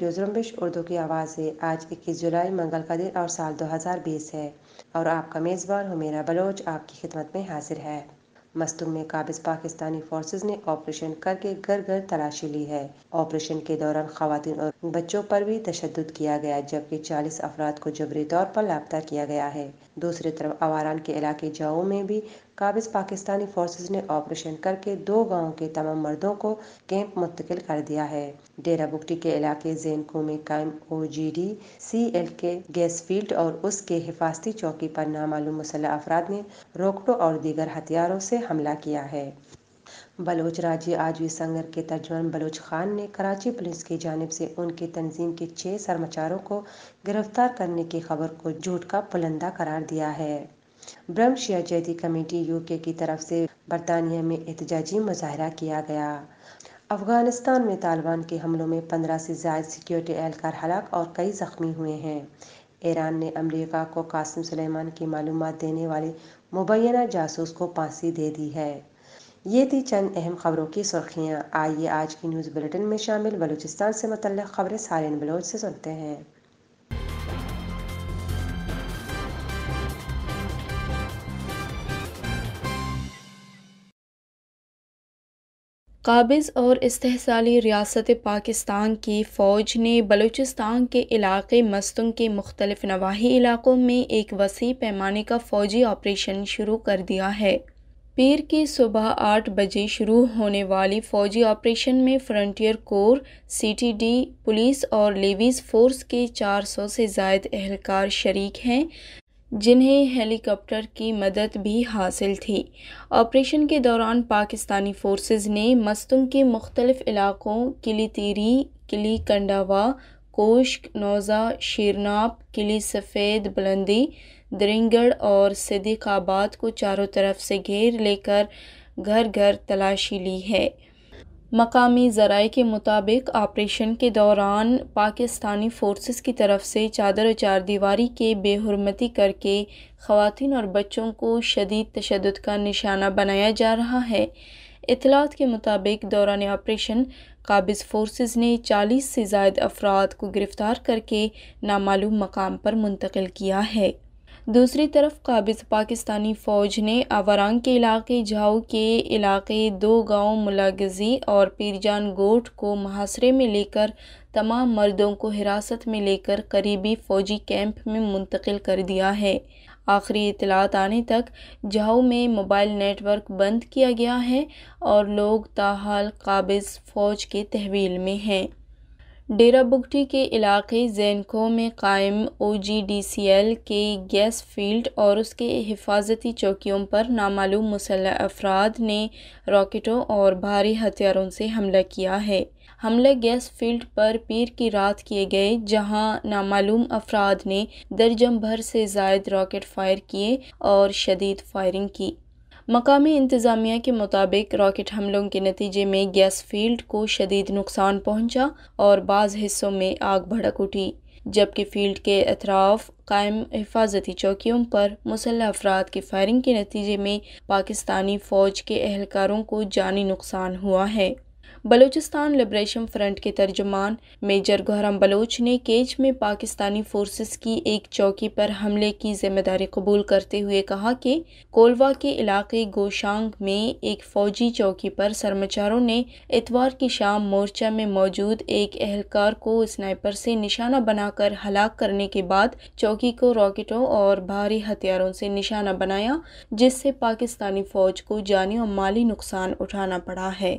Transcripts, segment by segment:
radio जुम्बिश Urdu की आवाज़ है आज 21 जुलाई मंगल का दिन और साल 2020 है और आपका मेज़बान हमेरा बलोच आपकी खिदमत में हाजिर है मस्तूम में काबिज पाकिस्तानी फोर्सेज ने ऑपरेशन करके घर घर तलाशी ली है ऑपरेशन के दौरान खातन और बच्चों पर भी तशद किया गया जबकि चालीस अफराद को जबरी तौर पर लापता किया गया है दूसरी तरफ आवारान के इलाके जाओ में भी काबिज पाकिस्तानी फोर्सेज ने ऑपरेशन करके दो गाँव के तमाम मर्दों को कैंप मुंतकिल कर दिया है डेरा बुकटी के इलाके जैनकू में कायम O G D C L के गैस फील्ड और उसके हिफाजती चौकी पर नामालूम मुसल्ह अफराद ने रोकटो और दीगर हथियारों से हमला किया है बलोच राज्य आजवी संगर के तर्जमान बलोच खान ने कराची पुलिस की जानब से उनकी तंजीम के छह सरमाचारों को गिरफ्तार करने की खबर को झूठ का पुलंदा करार दिया है ब्रह्मशिया जैदी कमेटी यूके की तरफ से बरतानिया में एहतजाजी मुजाहरा किया गया अफगानिस्तान में तालिबान के हमलों में पंद्रह से ज्यादा सिक्योरिटी एहलकार हलाक और कई जख्मी हुए हैं ईरान ने अमरीका को कासिम सुलेमान की मालूम देने वाले मुबैना जासूस को फांसी दे दी है ये थी चंद अहम खबरों की सुर्खियाँ आइए आज की न्यूज़ बुलेटिन में शामिल बलूचिस्तान से मतलब खबरें सारे बलोच से सुनते हैं काबिज़ और इस्तेसाली रियासत पाकिस्तान की फ़ौज ने बलूचिस्तान के इलाके मस्तुंग के मुख्तलिफ नवाही इलाकों में एक वसी पैमाने का फ़ौजी ऑपरेशन शुरू कर दिया है पीर की सुबह आठ बजे शुरू होने वाली फ़ौजी ऑपरेशन में फ्रंटियर कोर सीटीडी पुलिस और लेवीज़ फ़ोर्स के 400 से जायद एहलकार शरीक हैं जिन्हें हेलीकॉप्टर की मदद भी हासिल थी ऑपरेशन के दौरान पाकिस्तानी फोर्सेस ने मस्तुंग के मुख्तलिफ इलाक़ों किली तीरी किली कंडावा कोश्क नौज़ा शीरनाप किली सफ़ेद बुलंदी दरिंगड़ और सिद्दीकाबाद को चारों तरफ से घेर लेकर घर घर तलाशी ली है मकामी ज़राए के मुताबिक ऑपरेशन के दौरान पाकिस्तानी फ़ोर्स की तरफ से चादर चार दीवारी के बेहरमती करके खातिन और बच्चों को शदीद तशद का निशाना बनाया जा रहा है इतलात के मुताबिक दौरान ऑपरेशन काबिज़ फोर्सेस ने 40 से जायद अफराद को गिरफ़्तार करके नामालूम मकाम पर मुंतकिल किया है दूसरी तरफ काबिज पाकिस्तानी फ़ौज ने आवारंग के इलाके जाओ के इलाके दो गांव मुलागजी और पीरजान गोट को महासरे में लेकर तमाम मर्दों को हिरासत में लेकर करीबी फ़ौजी कैंप में मुंतकिल कर दिया है आखिरी इतलात आने तक जाओ में मोबाइल नेटवर्क बंद किया गया है और लोग ताहाल काबिज़ फ़ौज के तहवील में हैं डेरा बुगटी के इलाके जैनखो में कायम O G D C L के गैस फील्ड और उसके हिफाजती चौकियों पर नामालूम मुसल अफराद ने रॉकेटों और भारी हथियारों से हमला किया है हमला गैस फील्ड पर पीर की रात किए गए जहां नामालूम अफराद ने दर्जन भर से जायद रॉकेट फायर किए और शदीद फायरिंग की मकामी इंतज़ामिया के मुताबिक रॉकेट हमलों के नतीजे में गैस फील्ड को शदीद नुकसान पहुंचा और बाज़ हिस्सों में आग भड़क उठी जबकि फील्ड के अतराफ कायम हिफाजती चौकियों पर मुसल अफराद की फायरिंग के नतीजे में पाकिस्तानी फ़ौज के एहलकारों को जानी नुकसान हुआ है बलूचिस्तान लिब्रेशन फ्रंट के तर्जुमान मेजर गोहरम बलोच ने केच में पाकिस्तानी फोर्सेस की एक चौकी पर हमले की जिम्मेदारी कबूल करते हुए कहा कि कोलवा के इलाके गोशांग में एक फौजी चौकी पर सरमाचारों ने इतवार की शाम मोर्चा में मौजूद एक एहलकार को स्नाइपर से निशाना बनाकर हलाक करने के बाद चौकी को रॉकेटों और भारी हथियारों से निशाना बनाया जिससे पाकिस्तानी फौज को जानी और माली नुकसान उठाना पड़ा है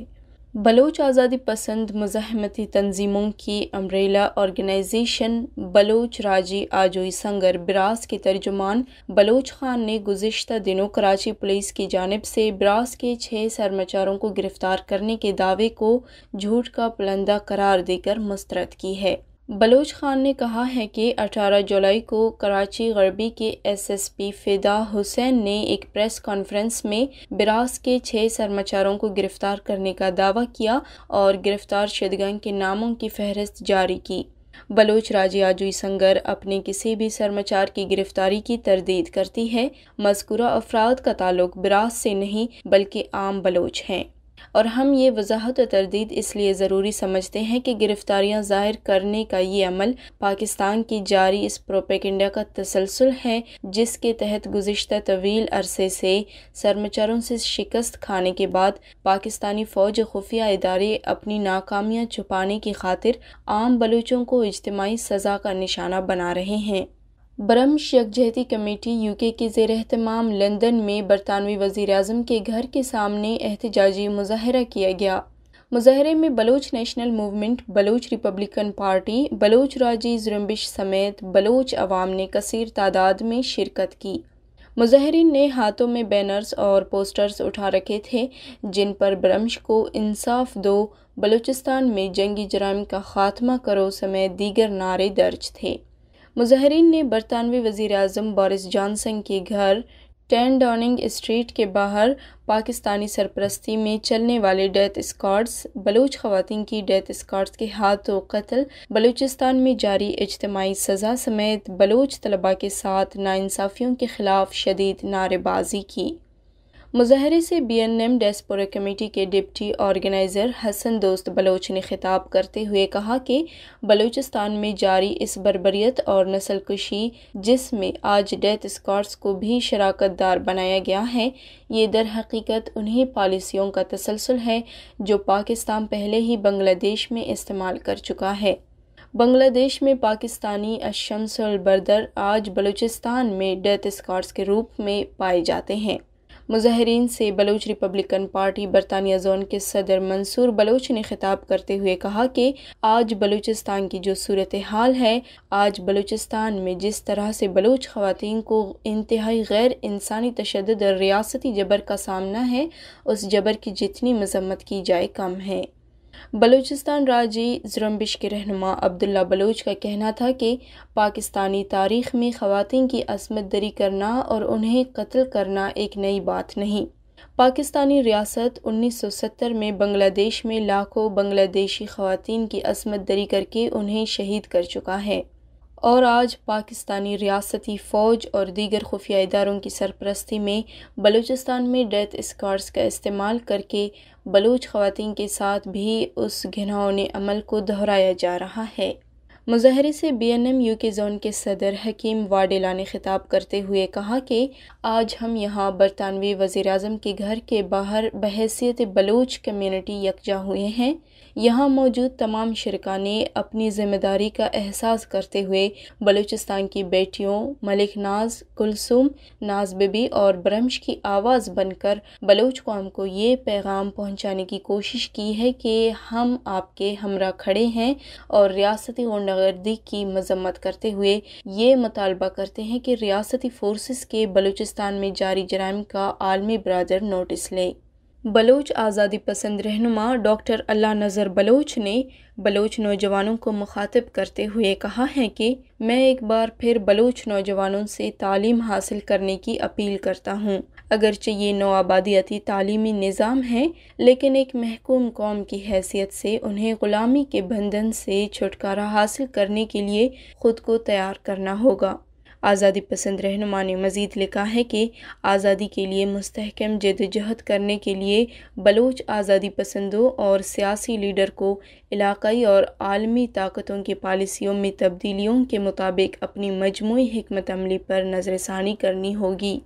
बलोच आज़ादी पसंद मज़ाहमती तनजीमों की अम्ब्रेला ऑर्गेनाइजेशन बलोच राजी आजोई संगर ब्रास के तर्जुमान बलोच खान ने गुजशत दिनों कराची पुलिस की जानब से ब्रास के छः सरमाचारों को गिरफ़्तार करने के दावे को झूठ का पुलंदा करार देकर मस्तरद की है बलोच खान ने कहा है कि 18 जुलाई को कराची गरबी के एसएसपी फिदा हुसैन ने एक प्रेस कॉन्फ्रेंस में बिरास के छः सरमाचारों को गिरफ्तार करने का दावा किया और गिरफ्तार शदगन के नामों की फहरिस्त जारी की बलोच राजे आजुई संगर अपने किसी भी सरमाचार की गिरफ्तारी की तरदीद करती है मजकूरा अफराद का ताल्लुक बिरास से नहीं बल्कि आम बलोच हैं और हम ये वजाहत और तरदीद इसलिए ज़रूरी समझते हैं कि गिरफ़्तारियाँ ज़ाहिर करने का ये अमल पाकिस्तान की जारी इस प्रोपेगेंडा का तसलसल है जिसके तहत गुज्त तवील अरसे से सरमचरों से शिकस्त खाने के बाद पाकिस्तानी फ़ौज खुफिया इदारे अपनी नाकामियाँ छुपाने की खातिर आम बलूचों को इज्तमाही सज़ा का निशाना बना रहे हैं ब्रह्म यकजहती कमेटी यूके के जेर अहतमाम लंदन में बरतानवी वजीर अजम के घर के सामने एहतजाजी मुजाहरा किया गया मुजाहरे में Baloch national movement Baloch republican party Baloch Raji Zrumbish समेत बलोच अवाम ने कसर तादाद में शिरकत की मुजाहरीन ने हाथों में बैनर्स और पोस्टर्स उठा रखे थे जिन पर ब्रम्श को इंसाफ दो बलूचिस्तान में जंगी जराइम का खात्मा करो समेत दीगर नारे दर्ज थे मुजाहरीन ने बरतानवी वज़ी अजम बोरिस जॉनसन के घर टेन डॉनिंग स्ट्रीट के बाहर पाकिस्तानी सरपरस्ती में चलने वाले डेथ स्कॉट्स बलूच खवतिन की डेथ स्कॉट्स के हाथों कत्ल बलूचिस्तान में जारी इजतमाही सज़ा समेत बलूच तलबा के साथ नाइंसाफ़ियों के ख़िलाफ़ शदीद नारेबाजी की मुजाहरे से B N M diaspora committee के डिप्टी ऑर्गेनाइज़र हसन दोस्त बलोच ने खिताब करते हुए कहा कि बलूचिस्तान में जारी इस बरबरीत और नस्ल कुशी जिसमें आज डेथ स्कॉट्स को भी शराकत दार बनाया गया है ये दर हकीकत उन्हीं पॉलिसियों का तसलसल है जो पाकिस्तान पहले ही बंग्लादेश में इस्तेमाल कर चुका है बांग्लादेश में पाकिस्तानी अशमसुल बर्दर आज बलूचिस्तान में डेथ स्कॉट्स के रूप में पाए जाते हैं मुजाहरीन से बलोच रिपब्लिकन पार्टी बरतानिया जोन के सदर मंसूर बलोच ने खिताब करते हुए कहा कि आज बलूचिस्तान की जो सूरत हाल है आज बलूचिस्तान में जिस तरह से बलोच ख़वान को इंतहाई गैर इंसानी तशद और रियासती जबर का सामना है उस जबर की जितनी मजम्मत की जाए कम है बलूचिस्तान राज्य जुरम्बिश के रहनुमा अब्दुल्ला बलूच का कहना था कि पाकिस्तानी तारीख में ख़वातीन की असमत दरी करना और उन्हें कत्ल करना एक नई बात नहीं पाकिस्तानी रियासत 1970 में बांग्लादेश में लाखों बांग्लादेशी ख़वातीन की असमत दरी करके उन्हें शहीद कर चुका है और आज पाकिस्तानी रियासती फ़ौज और दीगर खुफिया इदारों की सरपरस्ती में बलूचिस्तान में डेथ स्कार्स का इस्तेमाल करके बलूच खवतिन के साथ भी उस घिनौने अमल को दोहराया जा रहा है मुजाहरे से B N M U K zone के सदर हकीम वाडेला ने खिताब करते हुए कहा कि आज हम यहाँ बरतानवी वज़ी अजम के घर के बाहर बहसीत बलूच कम्यूनिटी यकजा हुए हैं यहाँ मौजूद तमाम शरका ने अपनी जिम्मेदारी का एहसास करते हुए बलूचिस्तान की बेटियों मलिक नाज कुलसुम नाज बेबी और ब्रम्श की आवाज़ बनकर बलोच कौम को ये पैगाम पहुँचाने की कोशिश की है कि हम आपके हमरा खड़े हैं और रियासती गुंडागर्दी की मजम्मत करते हुए ये मुतालबा करते हैं कि रियासती फोर्स के बलूचिस्तान में जारी जराइम का आलमी बरदर नोटिस लें बलोच आज़ादी पसंद रहनुमा डॉक्टर अल्लाह नज़र बलोच ने बलोच नौजवानों को मुखातब करते हुए कहा है कि मैं एक बार फिर बलोच नौजवानों से तालीम हासिल करने की अपील करता हूँ अगरचे ये नोआबादियाती तालीमी निज़ाम है लेकिन एक महकूम कौम की हैसियत से उन्हें ग़ुलामी के बंधन से छुटकारा हासिल करने के लिए ख़ुद को तैयार करना होगा आज़ादी पसंद रहनुमा ने मज़ीद लिखा है कि आज़ादी के लिए मस्तकम जदजहद करने के लिए बलोच आज़ादी पसंदों और सियासी लीडर को इलाकई और आलमी ताकतों की पॉलिसियों में तब्दीलियों के मुताबिक अपनी मजमू हमत अमली पर नज़रसानी करनी होगी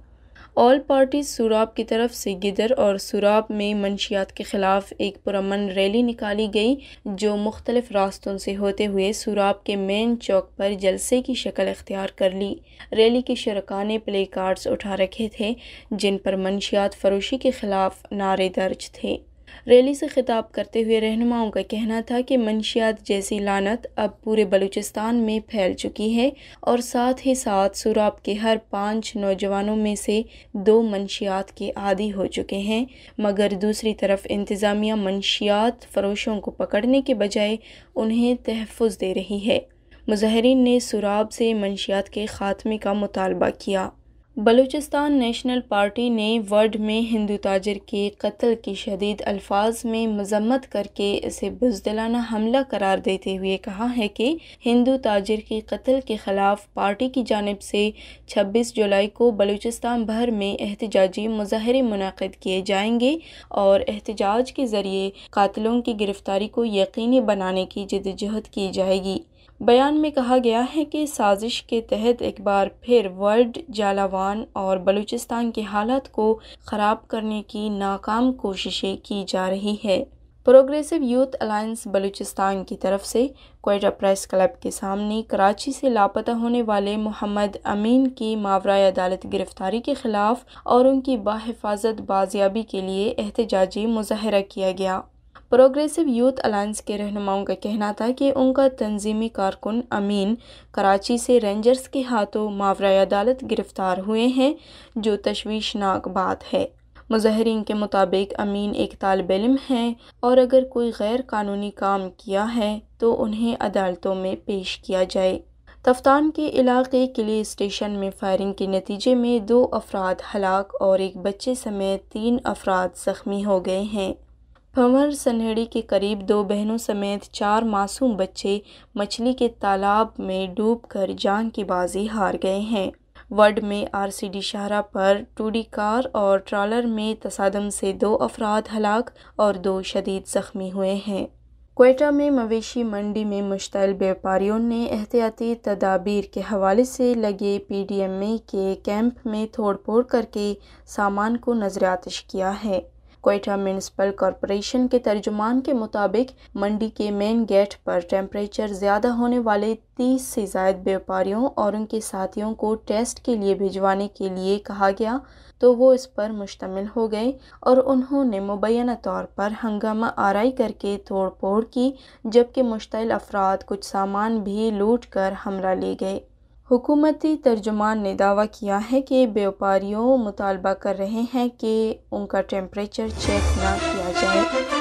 ऑल पार्टीज़ सूराब की तरफ से गिदर और सूराब में मंशियात के ख़िलाफ़ एक पुरमन रैली निकाली गई जो मुख्तलिफ़ रास्तों से होते हुए सूराब के मेन चौक पर जलसे की शक्ल अख्तियार कर ली रैली के शरका ने प्ले कार्ड्स उठा रखे थे जिन पर मंशियात फरोशी के ख़िलाफ़ नारे दर्ज थे रैली से खिताब करते हुए रहनुमाओं का कहना था कि मंशियात जैसी लानत अब पूरे बलूचिस्तान में फैल चुकी है और साथ ही साथ सूराब के हर पाँच नौजवानों में से दो मंशियात के आदि हो चुके हैं मगर दूसरी तरफ इंतज़ामिया मंशियात फरोशों को पकड़ने के बजाय उन्हें तहफ़ दे रही है मुजाहरीन ने सुराब से मंशियात के ख़ात्मे का मुतालबा किया बलूचिस्तान नेशनल पार्टी ने वर्ड में हिंदू ताजर के कत्ल की शदीद अल्फाज में मजम्मत करके इसे बुजदलाना हमला करार देते हुए कहा है कि हिंदू ताजर के कत्ल के खिलाफ पार्टी की जानब से 26 जुलाई को बलूचिस्तान भर में एहतजाजी मुजाहरे मुनद किए जाएंगे और एहतजाज के ज़रिए कतलों की गिरफ़्तारी को यकीनी बनाने की जदजहद की जाएगी बयान में कहा गया है कि साजिश के तहत एक बार फिर वर्ल्ड जालावान और बलूचिस्तान की हालत को ख़राब करने की नाकाम कोशिशें की जा रही है प्रोग्रेसिव यूथ अलायंस बलूचिस्तान की तरफ से कोयटा प्रेस क्लब के सामने कराची से लापता होने वाले मोहम्मद अमीन की मावरा अदालत गिरफ्तारी के खिलाफ और उनकी बाहिफाजत बाजियाबी के लिए एहतजाजी मुजाहरा किया गया प्रोग्रेसिव यूथ अलायंस के रहनुमाओं का कहना था कि उनका तंजीमी कारकुन अमीन कराची से रेंजर्स के हाथों मावरा अदालत गिरफ्तार हुए हैं जो तशवीशनाक बात है मुजाहरीन के मुताबिक अमीन एक तालब इम है और अगर कोई गैर कानूनी काम किया है तो उन्हें अदालतों में पेश किया जाए तफ्तान के इलाके किले स्टेशन में फायरिंग के नतीजे में दो अफराद हलाक और एक बच्चे समेत तीन अफराद ज़ख्मी हो गए हैं भंवर सनहड़ी के करीब दो बहनों समेत चार मासूम बच्चे मछली के तालाब में डूबकर जान की बाजी हार गए हैं वर्ड में आरसीडी शाहरा पर टूडी कार और ट्रॉलर में तसादम से दो अफराद हलाक और दो शदीद जख्मी हुए हैं कोयटा में मवेशी मंडी में मुश्तल व्यापारियों ने एहतियाती तदाबीर के हवाले से लगे पी डी एम ए के कैंप में तोड़ फोड़ करके सामान को आतश किया है कोयटा म्यूनसिपल कॉरपोरेशन के तर्जुमान के मुताबिक मंडी के मेन गेट पर टेम्परेचर ज़्यादा होने वाले तीस से जायद व्यापारियों और उनके साथियों को टेस्ट के लिए भिजवाने के लिए कहा गया तो वो इस पर मुश्तमिल हो गए और उन्होंने मुबैना तौर पर हंगामा आरई करके तोड़ फोड़ की जबकि मुश्तिल अफराद कुछ सामान भी लूट कर हमला ले गए हुकूमती तर्जुमान ने दावा किया है कि व्यापारियों मुतालबा कर रहे हैं कि उनका टेम्परेचर चेक ना किया जाए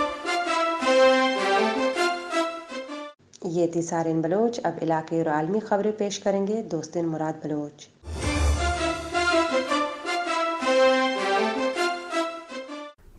ये थी सारिन बलोच अब इलाके और आलमी खबरें पेश करेंगे दोस्तिन मुराद बलोच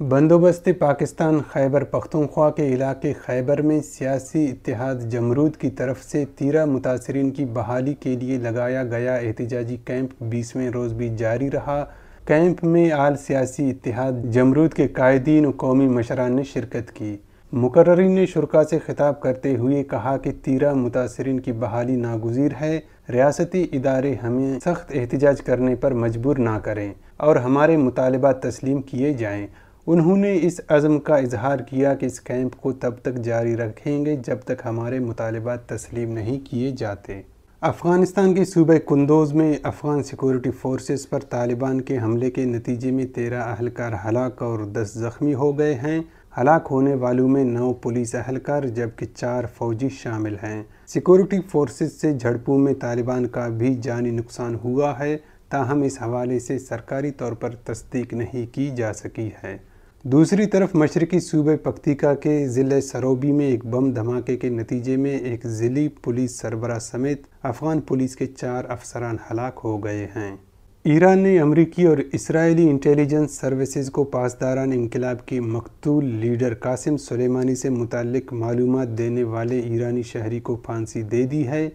बंदोबस्ती पाकिस्तान खैबर पख्तूनख्वा के इलाके खैबर में सियासी इतिहाद जमरूद की तरफ से तेरह मुतासरीन की बहाली के लिए लगाया गया एहतजाजी कैंप बीसवें रोज़ भी जारी रहा कैंप में आल सियासी इतिहाद जमरूद के कायदीन कौमी मशरान ने शिरकत की मुकर्रीन ने शुरा से खिताब करते हुए कहा कि तेरह मुतासरीन की बहाली नागजीर है रियासती इदारे हमें सख्त एहतजाज करने पर मजबूर ना करें और हमारे मुतालबा तस्लीम किए जाएँ उन्होंने इस अज़म का इजहार किया कि इस कैंप को तब तक जारी रखेंगे जब तक हमारे मुतालबात तस्लीम नहीं किए जाते अफ़गानिस्तान के सूबे कुंदोज में अफ़गान सिक्योरिटी फोर्सेस पर तालिबान के हमले के नतीजे में तेरह अहलकार हलाक और दस ज़ख्मी हो गए हैं हलाक होने वालों में नौ पुलिस अहलकार जबकि चार फौजी शामिल हैं सिक्योरिटी फोर्सेस से झड़पों में तालिबान का भी जानी नुकसान हुआ है ताहम इस हवाले से सरकारी तौर पर तस्दीक नहीं की जा सकी है दूसरी तरफ मशरकी सूबे पख्तिका के ज़िले सरोबी में एक बम धमाके के नतीजे में एक ज़िली पुलिस सरबरा समेत अफ़गान पुलिस के चार अफसरान हलाक हो गए हैं ईरान ने अमरीकी और इसराइली इंटेलिजेंस सर्विसेज को पासदारान इनकलाब के मकतूल लीडर कासिम सुलेमानी से मुतक मालूम देने वाले ईरानी शहरी को फांसी दे दी है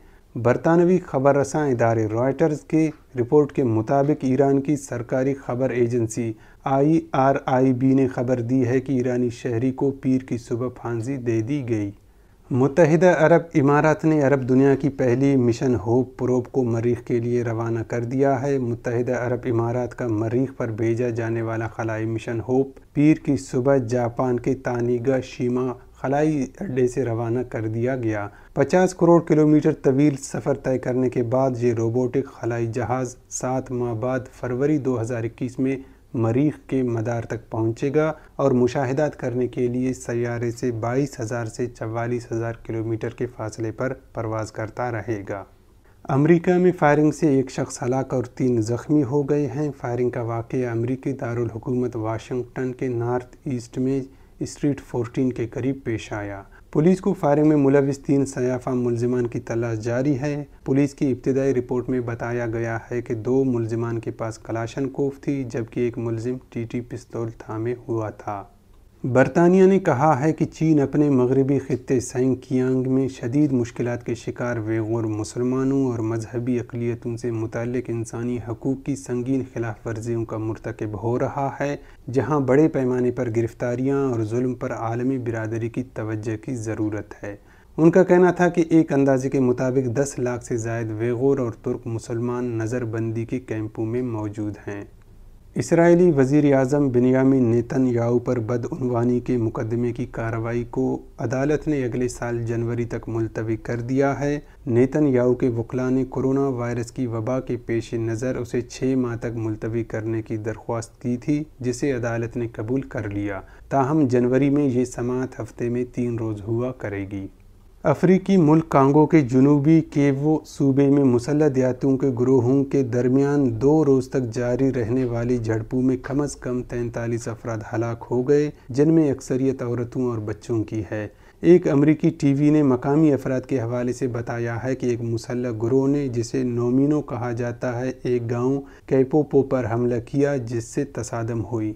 बरतानवी खबर रसा इदारे रॉयटर्स के रिपोर्ट के मुताबिक ईरान की सरकारी खबर एजेंसी आईआरआईबी ने खबर दी है कि ईरानी शहरी को पीर की सुबह फांसी दे दी गई मुतहद अरब इमारात ने अरब दुनिया की पहली मिशन होप प्रोब को मरीख के लिए रवाना कर दिया है मुतहद अरब इमारात का मरीख पर भेजा जाने वाला खलाई मिशन होप पीर की सुबह जापान के तानीगा शीमा खलाई अड्डे से रवाना कर दिया गया पचास करोड़ किलोमीटर तवील सफ़र तय करने के बाद ये रोबोटिक खलाई जहाज़ सात माह बाद फरवरी 2021 में मरीख के मदार तक पहुंचेगा और मुशाहदात करने के लिए सैारे से बाईस हज़ार से चवालीस हज़ार किलोमीटर के फासले पर परवाज़ करता रहेगा अमेरिका में फायरिंग से एक शख्स हलाक और तीन ज़ख्मी हो गए हैं फायरिंग का वाक़ अमरीकी दारकूमत वाशिंगटन के नॉर्थ ईस्ट में स्ट्रीट 14 के करीब पेश आया पुलिस को फायरिंग में मुलविस तीन सयाफा मुलजमान की तलाश जारी है पुलिस की इब्तदाई रिपोर्ट में बताया गया है कि दो मुलजमान के पास कलाशन कोफ थी जबकि एक मुलजिम टीटी पिस्तौल थामे हुआ था बरतानिया ने कहा है कि चीन अपने मगरबी खत्े सैंकियांग में शदीद मुश्किल के शिकार वेगौर मुसलमानों और मजहबी अकलीतों से मुतल इंसानी हकूक़ की संगीन खिलाफ वर्जियों का मरतकब हो रहा है जहाँ बड़े पैमाने पर गिरफ्तारियाँ और जुल्म पर आलमी बिरादरी की तवज्जो की ज़रूरत है उनका कहना था कि एक अंदाजे के मुताबिक दस लाख से जायद वेगौर और तुर्क मुसलमान नज़रबंदी के कैंपों में मौजूद हैं इसराइली वजीर अजम बिनयामिन नितन याऊ पर बदनवानी के मुकदमे की कार्रवाई को अदालत ने अगले साल जनवरी तक मुलतवी कर दिया है नितन याऊ के वकला ने कोरोना वायरस की वबा के पेश नज़र उसे छः माह तक मुलतवी करने की दरख्वास्त की थी जिसे अदालत ने कबूल कर लिया ताहम जनवरी में ये समात हफ्ते में तीन रोज़ हुआ करेगी अफ्रीकी मुल्क कांगो के जनूबी केवो सूबे में मुसल देहातों के ग्रोहों के दरमियान दो रोज़ तक जारी रहने वाली झड़पों में कम अज़ कम तैंतालीस अफराद हलाक हो गए जिनमें अक्सरियत औरतों और बच्चों की है एक अमरीकी टीवी ने मकामी अफराद के हवाले से बताया है कि एक मुसल ग्रोह ने जिसे नोमिनो कहा जाता है एक गांव कैपोपो पर हमला किया जिससे तसादम हुई